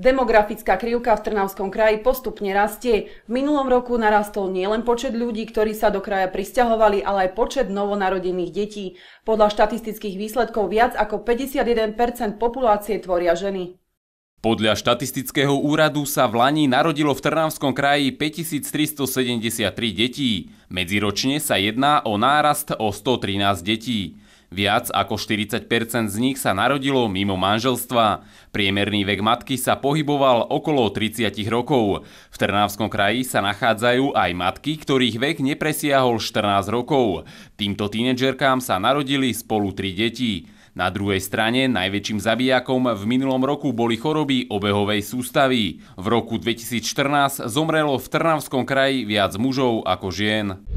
Demografická krivka v Trnavskom kraji postupne rastie. V minulom roku narastol nielen počet ľudí, ktorí sa do kraja pristahovali, ale aj počet novonarodených detí. Podľa štatistických výsledkov viac ako 51 populácie tvoria ženy. Podľa štatistického úradu sa v Lani narodilo v Trnavskom kraji 5373 detí. Medziročne sa jedná o nárast o 113 detí. Viac ako 40 z nich sa narodilo mimo manželstva. Priemerný vek matky sa pohyboval okolo 30 rokov. V Trnávskom kraji sa nachádzajú aj matky, ktorých vek nepresiahol 14 rokov. Týmto tínedžerkám sa narodili spolu tri deti. Na druhej strane najväčším zabijakom v minulom roku boli choroby obehovej sústavy. V roku 2014 zomrelo v Trnavskom kraji viac mužov ako žien.